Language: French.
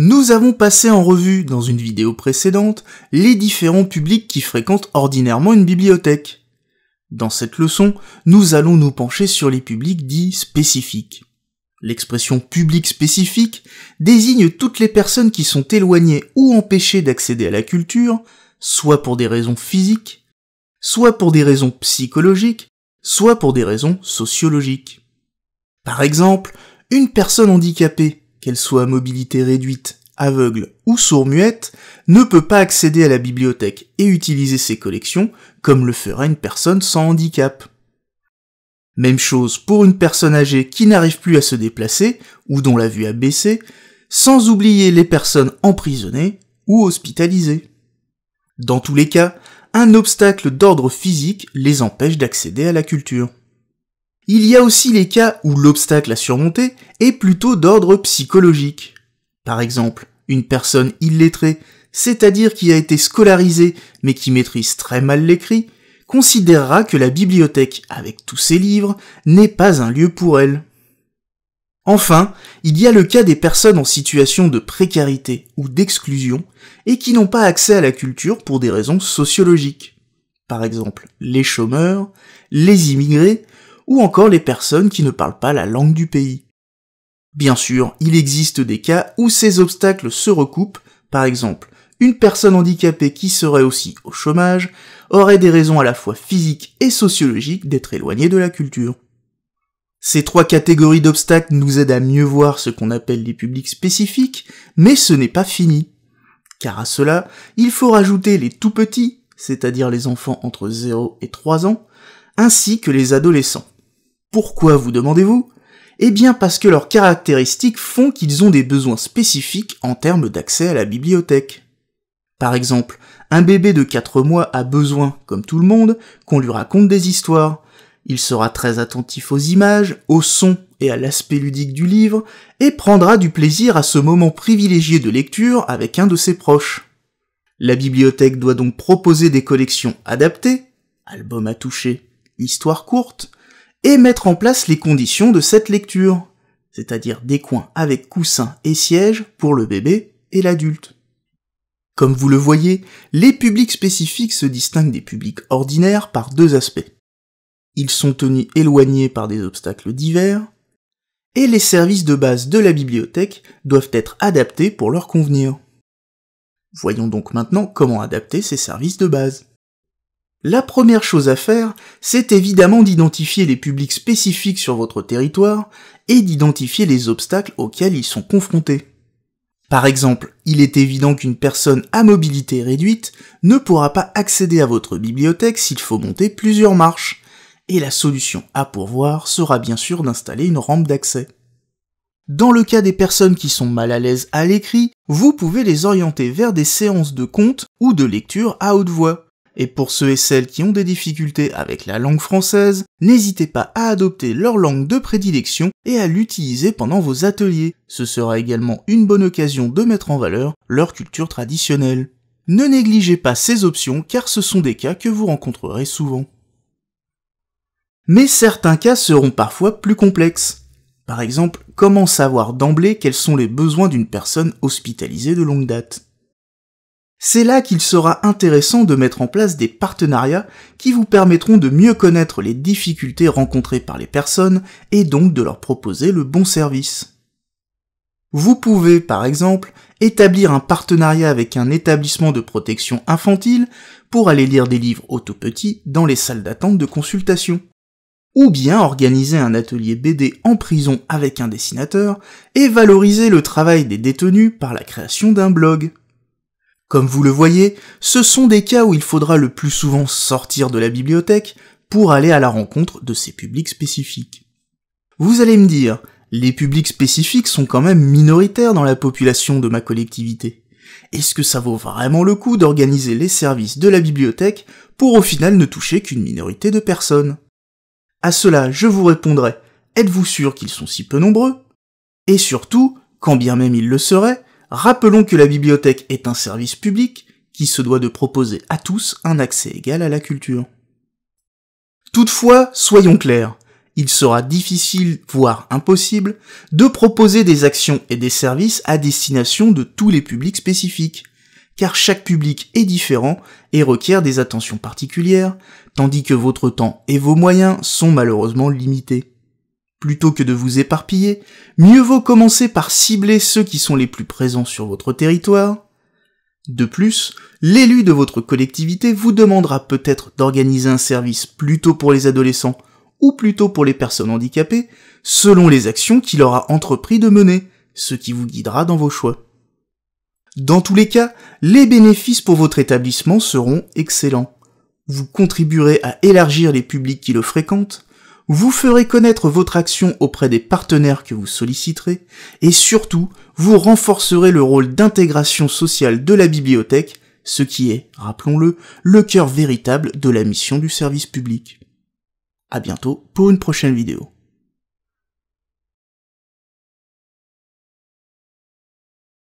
Nous avons passé en revue, dans une vidéo précédente, les différents publics qui fréquentent ordinairement une bibliothèque. Dans cette leçon, nous allons nous pencher sur les publics dits spécifiques. L'expression public spécifique désigne toutes les personnes qui sont éloignées ou empêchées d'accéder à la culture, soit pour des raisons physiques, soit pour des raisons psychologiques, soit pour des raisons sociologiques. Par exemple, une personne handicapée qu'elle soit à mobilité réduite, aveugle ou sourd-muette, ne peut pas accéder à la bibliothèque et utiliser ses collections comme le ferait une personne sans handicap. Même chose pour une personne âgée qui n'arrive plus à se déplacer ou dont la vue a baissé, sans oublier les personnes emprisonnées ou hospitalisées. Dans tous les cas, un obstacle d'ordre physique les empêche d'accéder à la culture. Il y a aussi les cas où l'obstacle à surmonter est plutôt d'ordre psychologique. Par exemple, une personne illettrée, c'est-à-dire qui a été scolarisée mais qui maîtrise très mal l'écrit, considérera que la bibliothèque, avec tous ses livres, n'est pas un lieu pour elle. Enfin, il y a le cas des personnes en situation de précarité ou d'exclusion et qui n'ont pas accès à la culture pour des raisons sociologiques. Par exemple, les chômeurs, les immigrés ou encore les personnes qui ne parlent pas la langue du pays. Bien sûr, il existe des cas où ces obstacles se recoupent, par exemple, une personne handicapée qui serait aussi au chômage aurait des raisons à la fois physiques et sociologiques d'être éloignée de la culture. Ces trois catégories d'obstacles nous aident à mieux voir ce qu'on appelle les publics spécifiques, mais ce n'est pas fini. Car à cela, il faut rajouter les tout petits, c'est-à-dire les enfants entre 0 et 3 ans, ainsi que les adolescents. Pourquoi vous demandez-vous Eh bien parce que leurs caractéristiques font qu'ils ont des besoins spécifiques en termes d'accès à la bibliothèque. Par exemple, un bébé de 4 mois a besoin, comme tout le monde, qu'on lui raconte des histoires. Il sera très attentif aux images, aux sons et à l'aspect ludique du livre, et prendra du plaisir à ce moment privilégié de lecture avec un de ses proches. La bibliothèque doit donc proposer des collections adaptées, albums à toucher, histoires courtes, et mettre en place les conditions de cette lecture, c'est-à-dire des coins avec coussins et sièges pour le bébé et l'adulte. Comme vous le voyez, les publics spécifiques se distinguent des publics ordinaires par deux aspects. Ils sont tenus éloignés par des obstacles divers, et les services de base de la bibliothèque doivent être adaptés pour leur convenir. Voyons donc maintenant comment adapter ces services de base. La première chose à faire, c'est évidemment d'identifier les publics spécifiques sur votre territoire et d'identifier les obstacles auxquels ils sont confrontés. Par exemple, il est évident qu'une personne à mobilité réduite ne pourra pas accéder à votre bibliothèque s'il faut monter plusieurs marches, et la solution à pourvoir sera bien sûr d'installer une rampe d'accès. Dans le cas des personnes qui sont mal à l'aise à l'écrit, vous pouvez les orienter vers des séances de compte ou de lecture à haute voix. Et pour ceux et celles qui ont des difficultés avec la langue française, n'hésitez pas à adopter leur langue de prédilection et à l'utiliser pendant vos ateliers. Ce sera également une bonne occasion de mettre en valeur leur culture traditionnelle. Ne négligez pas ces options car ce sont des cas que vous rencontrerez souvent. Mais certains cas seront parfois plus complexes. Par exemple, comment savoir d'emblée quels sont les besoins d'une personne hospitalisée de longue date c'est là qu'il sera intéressant de mettre en place des partenariats qui vous permettront de mieux connaître les difficultés rencontrées par les personnes et donc de leur proposer le bon service. Vous pouvez, par exemple, établir un partenariat avec un établissement de protection infantile pour aller lire des livres tout petits dans les salles d'attente de consultation. Ou bien organiser un atelier BD en prison avec un dessinateur et valoriser le travail des détenus par la création d'un blog. Comme vous le voyez, ce sont des cas où il faudra le plus souvent sortir de la bibliothèque pour aller à la rencontre de ces publics spécifiques. Vous allez me dire, les publics spécifiques sont quand même minoritaires dans la population de ma collectivité. Est-ce que ça vaut vraiment le coup d'organiser les services de la bibliothèque pour au final ne toucher qu'une minorité de personnes À cela, je vous répondrai, êtes-vous sûr qu'ils sont si peu nombreux Et surtout, quand bien même ils le seraient, Rappelons que la bibliothèque est un service public qui se doit de proposer à tous un accès égal à la culture. Toutefois, soyons clairs, il sera difficile, voire impossible, de proposer des actions et des services à destination de tous les publics spécifiques, car chaque public est différent et requiert des attentions particulières, tandis que votre temps et vos moyens sont malheureusement limités. Plutôt que de vous éparpiller, mieux vaut commencer par cibler ceux qui sont les plus présents sur votre territoire. De plus, l'élu de votre collectivité vous demandera peut-être d'organiser un service plutôt pour les adolescents ou plutôt pour les personnes handicapées, selon les actions qu'il aura entrepris de mener, ce qui vous guidera dans vos choix. Dans tous les cas, les bénéfices pour votre établissement seront excellents. Vous contribuerez à élargir les publics qui le fréquentent, vous ferez connaître votre action auprès des partenaires que vous solliciterez, et surtout, vous renforcerez le rôle d'intégration sociale de la bibliothèque, ce qui est, rappelons-le, le cœur véritable de la mission du service public. À bientôt pour une prochaine vidéo.